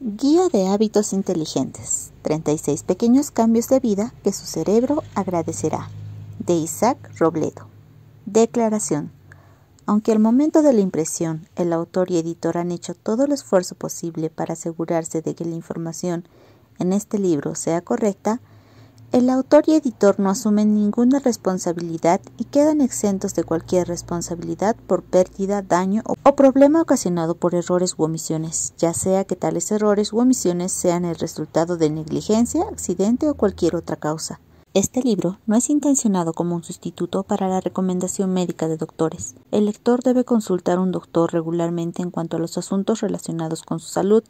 Guía de hábitos inteligentes. 36 pequeños cambios de vida que su cerebro agradecerá. De Isaac Robledo. Declaración. Aunque al momento de la impresión el autor y editor han hecho todo el esfuerzo posible para asegurarse de que la información en este libro sea correcta, el autor y editor no asumen ninguna responsabilidad y quedan exentos de cualquier responsabilidad por pérdida, daño o problema ocasionado por errores u omisiones, ya sea que tales errores u omisiones sean el resultado de negligencia, accidente o cualquier otra causa. Este libro no es intencionado como un sustituto para la recomendación médica de doctores. El lector debe consultar a un doctor regularmente en cuanto a los asuntos relacionados con su salud,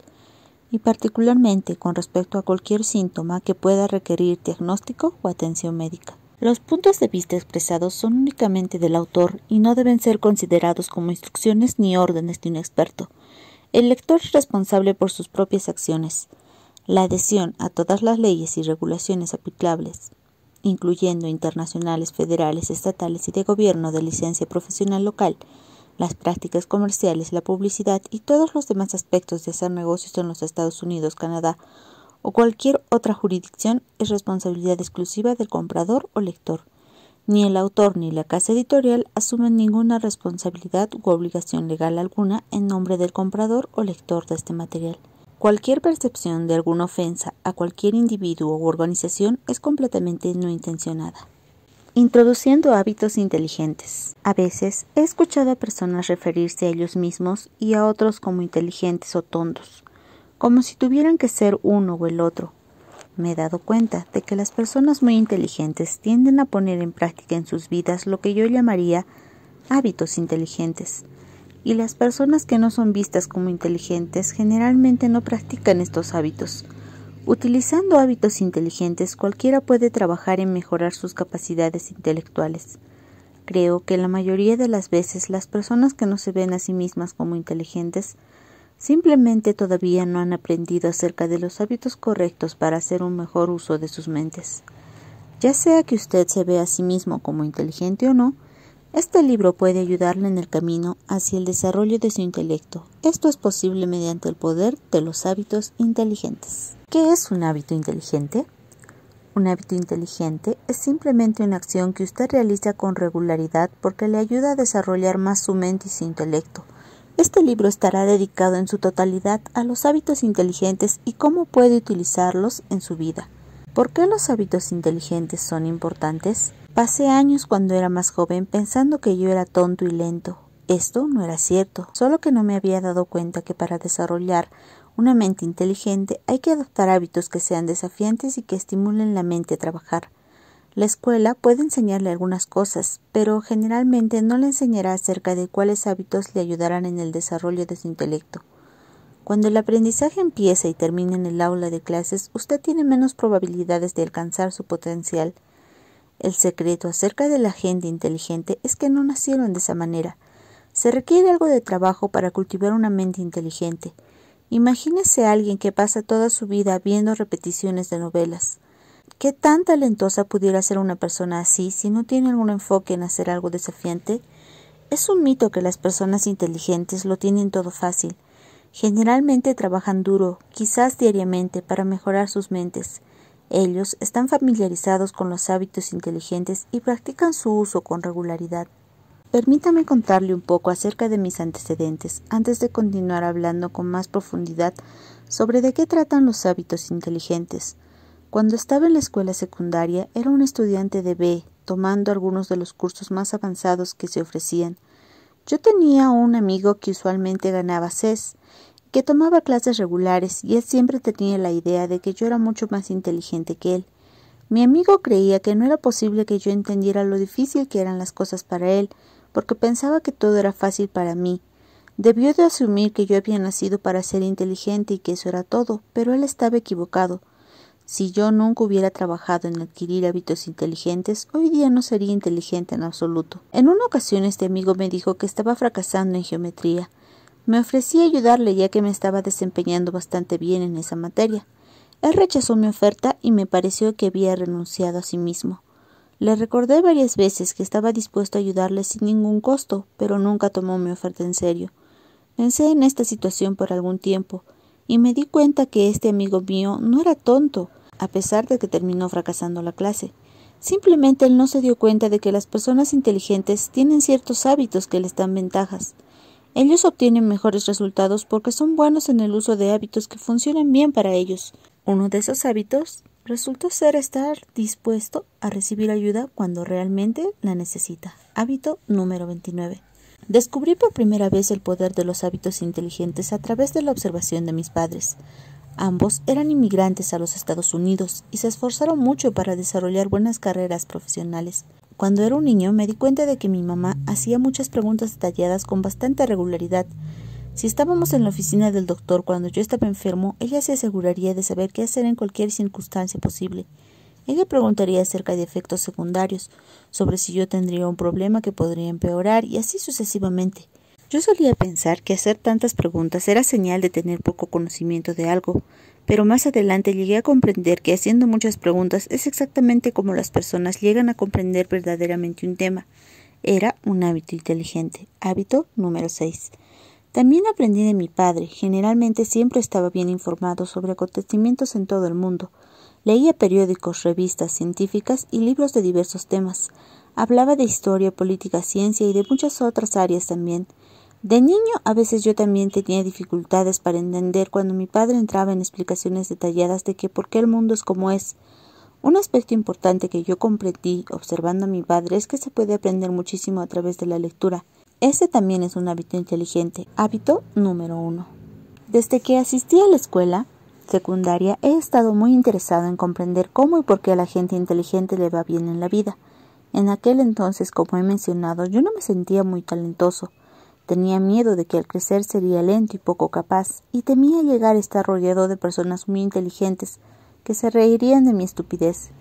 y particularmente con respecto a cualquier síntoma que pueda requerir diagnóstico o atención médica. Los puntos de vista expresados son únicamente del autor y no deben ser considerados como instrucciones ni órdenes de un experto. El lector es responsable por sus propias acciones. La adhesión a todas las leyes y regulaciones aplicables, incluyendo internacionales, federales, estatales y de gobierno de licencia profesional local, las prácticas comerciales, la publicidad y todos los demás aspectos de hacer negocios en los Estados Unidos, Canadá o cualquier otra jurisdicción es responsabilidad exclusiva del comprador o lector. Ni el autor ni la casa editorial asumen ninguna responsabilidad u obligación legal alguna en nombre del comprador o lector de este material. Cualquier percepción de alguna ofensa a cualquier individuo u organización es completamente no intencionada introduciendo hábitos inteligentes. A veces he escuchado a personas referirse a ellos mismos y a otros como inteligentes o tontos, como si tuvieran que ser uno o el otro. Me he dado cuenta de que las personas muy inteligentes tienden a poner en práctica en sus vidas lo que yo llamaría hábitos inteligentes, y las personas que no son vistas como inteligentes generalmente no practican estos hábitos. Utilizando hábitos inteligentes, cualquiera puede trabajar en mejorar sus capacidades intelectuales. Creo que la mayoría de las veces las personas que no se ven a sí mismas como inteligentes simplemente todavía no han aprendido acerca de los hábitos correctos para hacer un mejor uso de sus mentes. Ya sea que usted se vea a sí mismo como inteligente o no, este libro puede ayudarle en el camino hacia el desarrollo de su intelecto. Esto es posible mediante el poder de los hábitos inteligentes. ¿Qué es un hábito inteligente? Un hábito inteligente es simplemente una acción que usted realiza con regularidad porque le ayuda a desarrollar más su mente y su intelecto. Este libro estará dedicado en su totalidad a los hábitos inteligentes y cómo puede utilizarlos en su vida. ¿Por qué los hábitos inteligentes son importantes? Pasé años cuando era más joven pensando que yo era tonto y lento. Esto no era cierto, solo que no me había dado cuenta que para desarrollar una mente inteligente hay que adoptar hábitos que sean desafiantes y que estimulen la mente a trabajar. La escuela puede enseñarle algunas cosas, pero generalmente no le enseñará acerca de cuáles hábitos le ayudarán en el desarrollo de su intelecto. Cuando el aprendizaje empieza y termina en el aula de clases, usted tiene menos probabilidades de alcanzar su potencial. El secreto acerca de la gente inteligente es que no nacieron de esa manera. Se requiere algo de trabajo para cultivar una mente inteligente. Imagínese a alguien que pasa toda su vida viendo repeticiones de novelas. ¿Qué tan talentosa pudiera ser una persona así si no tiene algún enfoque en hacer algo desafiante? Es un mito que las personas inteligentes lo tienen todo fácil Generalmente trabajan duro, quizás diariamente, para mejorar sus mentes. Ellos están familiarizados con los hábitos inteligentes y practican su uso con regularidad. Permítame contarle un poco acerca de mis antecedentes antes de continuar hablando con más profundidad sobre de qué tratan los hábitos inteligentes. Cuando estaba en la escuela secundaria era un estudiante de B, tomando algunos de los cursos más avanzados que se ofrecían. Yo tenía un amigo que usualmente ganaba CES, que tomaba clases regulares y él siempre tenía la idea de que yo era mucho más inteligente que él. Mi amigo creía que no era posible que yo entendiera lo difícil que eran las cosas para él, porque pensaba que todo era fácil para mí. Debió de asumir que yo había nacido para ser inteligente y que eso era todo, pero él estaba equivocado. Si yo nunca hubiera trabajado en adquirir hábitos inteligentes, hoy día no sería inteligente en absoluto. En una ocasión este amigo me dijo que estaba fracasando en geometría. Me ofrecí ayudarle ya que me estaba desempeñando bastante bien en esa materia. Él rechazó mi oferta y me pareció que había renunciado a sí mismo. Le recordé varias veces que estaba dispuesto a ayudarle sin ningún costo, pero nunca tomó mi oferta en serio. Pensé en esta situación por algún tiempo, y me di cuenta que este amigo mío no era tonto, a pesar de que terminó fracasando la clase. Simplemente él no se dio cuenta de que las personas inteligentes tienen ciertos hábitos que les dan ventajas. Ellos obtienen mejores resultados porque son buenos en el uso de hábitos que funcionan bien para ellos. Uno de esos hábitos resultó ser estar dispuesto a recibir ayuda cuando realmente la necesita. Hábito número 29. Descubrí por primera vez el poder de los hábitos inteligentes a través de la observación de mis padres. Ambos eran inmigrantes a los Estados Unidos y se esforzaron mucho para desarrollar buenas carreras profesionales. Cuando era un niño me di cuenta de que mi mamá hacía muchas preguntas detalladas con bastante regularidad. Si estábamos en la oficina del doctor cuando yo estaba enfermo, ella se aseguraría de saber qué hacer en cualquier circunstancia posible. Ella preguntaría acerca de efectos secundarios, sobre si yo tendría un problema que podría empeorar y así sucesivamente. Yo solía pensar que hacer tantas preguntas era señal de tener poco conocimiento de algo, pero más adelante llegué a comprender que haciendo muchas preguntas es exactamente como las personas llegan a comprender verdaderamente un tema. Era un hábito inteligente. Hábito número 6. También aprendí de mi padre. Generalmente siempre estaba bien informado sobre acontecimientos en todo el mundo. Leía periódicos, revistas científicas y libros de diversos temas. Hablaba de historia, política, ciencia y de muchas otras áreas también. De niño a veces yo también tenía dificultades para entender cuando mi padre entraba en explicaciones detalladas de que por qué el mundo es como es. Un aspecto importante que yo comprendí observando a mi padre es que se puede aprender muchísimo a través de la lectura. Ese también es un hábito inteligente. Hábito número uno. Desde que asistí a la escuela secundaria he estado muy interesado en comprender cómo y por qué a la gente inteligente le va bien en la vida. En aquel entonces, como he mencionado, yo no me sentía muy talentoso Tenía miedo de que al crecer sería lento y poco capaz, y temía llegar a estar rodeado de personas muy inteligentes que se reirían de mi estupidez.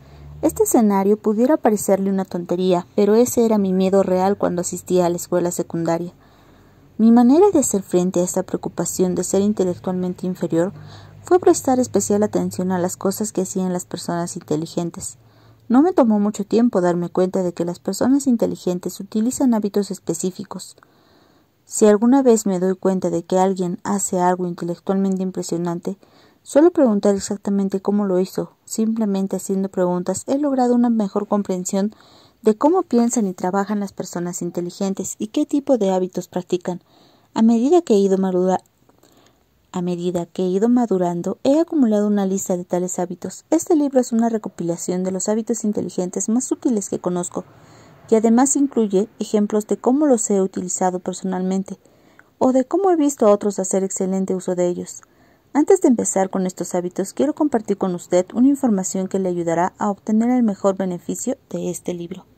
Este escenario pudiera parecerle una tontería, pero ese era mi miedo real cuando asistía a la escuela secundaria. Mi manera de hacer frente a esta preocupación de ser intelectualmente inferior fue prestar especial atención a las cosas que hacían las personas inteligentes. No me tomó mucho tiempo darme cuenta de que las personas inteligentes utilizan hábitos específicos. Si alguna vez me doy cuenta de que alguien hace algo intelectualmente impresionante, suelo preguntar exactamente cómo lo hizo. Simplemente haciendo preguntas he logrado una mejor comprensión de cómo piensan y trabajan las personas inteligentes y qué tipo de hábitos practican. A medida que he ido a medida que he ido madurando, he acumulado una lista de tales hábitos. Este libro es una recopilación de los hábitos inteligentes más útiles que conozco y además incluye ejemplos de cómo los he utilizado personalmente o de cómo he visto a otros hacer excelente uso de ellos. Antes de empezar con estos hábitos, quiero compartir con usted una información que le ayudará a obtener el mejor beneficio de este libro.